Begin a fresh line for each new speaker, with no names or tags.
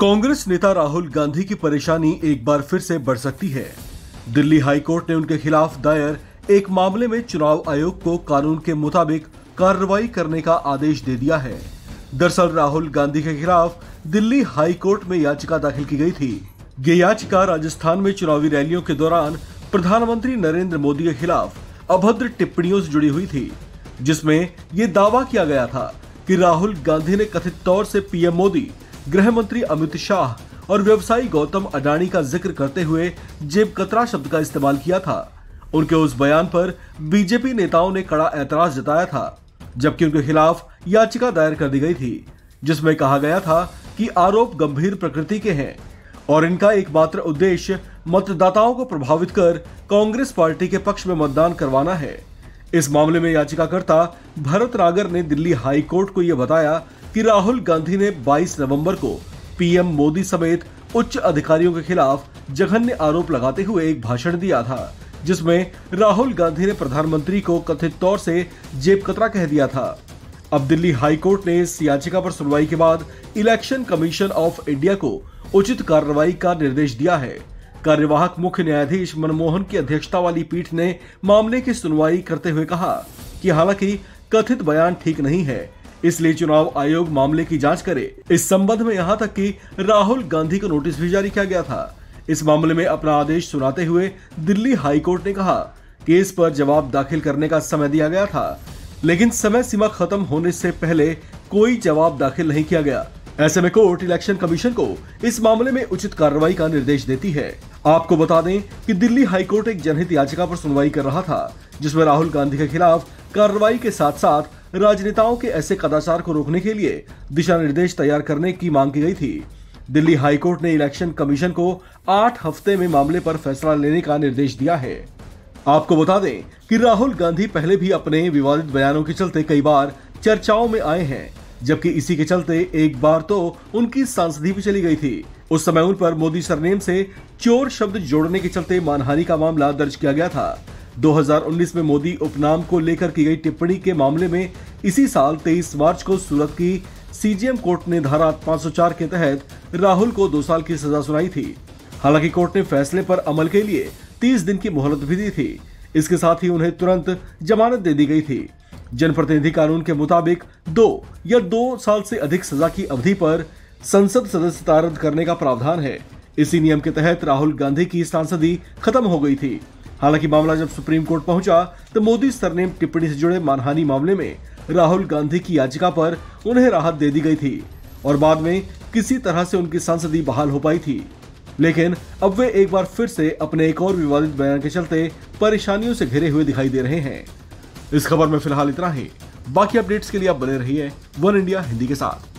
कांग्रेस नेता राहुल गांधी की परेशानी एक बार फिर से बढ़ सकती है दिल्ली हाईकोर्ट ने उनके खिलाफ दायर एक मामले में चुनाव आयोग को कानून के मुताबिक कार्रवाई करने का आदेश दे दिया है दरअसल राहुल गांधी के खिलाफ दिल्ली हाईकोर्ट में याचिका दाखिल की गई थी ये याचिका राजस्थान में चुनावी रैलियों के दौरान प्रधानमंत्री नरेंद्र मोदी के खिलाफ अभद्र टिप्पणियों से जुड़ी हुई थी जिसमें ये दावा किया गया था कि राहुल गांधी ने कथित तौर से पीएम मोदी गृह मंत्री अमित शाह और व्यवसायी गौतम अडानी का जिक्र करते हुए जेब कतरा शब्द का इस्तेमाल किया था उनके उस बयान पर बीजेपी नेताओं ने कड़ा ऐतराज जताया था जबकि उनके खिलाफ याचिका दायर कर दी गई थी जिसमें कहा गया था कि आरोप गंभीर प्रकृति के हैं और इनका एकमात्र उद्देश्य मतदाताओं को प्रभावित कर कांग्रेस पार्टी के पक्ष में मतदान करवाना है इस मामले में याचिकाकर्ता भरत नागर ने दिल्ली हाई कोर्ट को यह बताया कि राहुल गांधी ने 22 नवंबर को पीएम मोदी समेत उच्च अधिकारियों के खिलाफ जघन्य आरोप लगाते हुए एक भाषण दिया था जिसमें राहुल गांधी ने प्रधानमंत्री को कथित तौर से जेब कतरा कह दिया था अब दिल्ली हाईकोर्ट ने इस याचिका पर सुनवाई के बाद इलेक्शन कमीशन ऑफ इंडिया को उचित कार्रवाई का निर्देश दिया है कार्यवाहक मुख्य न्यायाधीश मनमोहन की अध्यक्षता वाली पीठ ने मामले की सुनवाई करते हुए कहा कि हालांकि कथित बयान ठीक नहीं है इसलिए चुनाव आयोग मामले की जांच करे इस संबंध में यहाँ तक कि राहुल गांधी को नोटिस भी जारी किया गया था इस मामले में अपना आदेश सुनाते हुए दिल्ली हाई कोर्ट ने कहा केस पर जवाब दाखिल करने का समय दिया गया था लेकिन समय सीमा खत्म होने से पहले कोई जवाब दाखिल नहीं किया गया ऐसे में कोर्ट इलेक्शन कमीशन को इस मामले में उचित कार्रवाई का निर्देश देती है आपको बता दें कि दिल्ली हाईकोर्ट एक जनहित याचिका पर सुनवाई कर रहा था जिसमें राहुल गांधी के खिलाफ कार्रवाई के साथ साथ राजनेताओं के ऐसे कदाचार को रोकने के लिए दिशा निर्देश तैयार करने की मांग की गई थी दिल्ली हाईकोर्ट ने इलेक्शन कमीशन को आठ हफ्ते में मामले पर फैसला लेने का निर्देश दिया है आपको बता दें कि राहुल गांधी पहले भी अपने विवादित बयानों के चलते कई बार चर्चाओं में आए हैं जबकि इसी के चलते एक बार तो उनकी सांसदी भी चली गई थी उस समय उन पर मोदी सरनेम से चोर शब्द जोड़ने के चलते मानहानि का मामला दर्ज किया गया था 2019 में मोदी उपनाम को लेकर की गई टिप्पणी के मामले में इसी साल 23 मार्च को सूरत की सीजीएम कोर्ट ने धारा 504 के तहत राहुल को दो साल की सजा सुनाई थी हालांकि कोर्ट ने फैसले पर अमल के लिए 30 दिन की मोहलत भी दी थी इसके साथ ही उन्हें तुरंत जमानत दे दी गई थी जनप्रतिनिधि कानून के मुताबिक दो या दो साल से अधिक सजा की अवधि पर संसद सदस्यता रद्द करने का प्रावधान है इसी नियम के तहत राहुल गांधी की सांसदी खत्म हो गई थी हालांकि मामला जब सुप्रीम कोर्ट पहुंचा तो मोदी सरनेम टिप्पणी से जुड़े मानहानि मामले में राहुल गांधी की याचिका पर उन्हें राहत दे दी गई थी और बाद में किसी तरह से उनकी संसदीय बहाल हो पाई थी लेकिन अब वे एक बार फिर से अपने एक और विवादित बयान के चलते परेशानियों से घिरे हुए दिखाई दे रहे हैं इस खबर में फिलहाल इतना ही बाकी अपडेट्स के लिए आप बने रहिए वन इंडिया हिंदी के साथ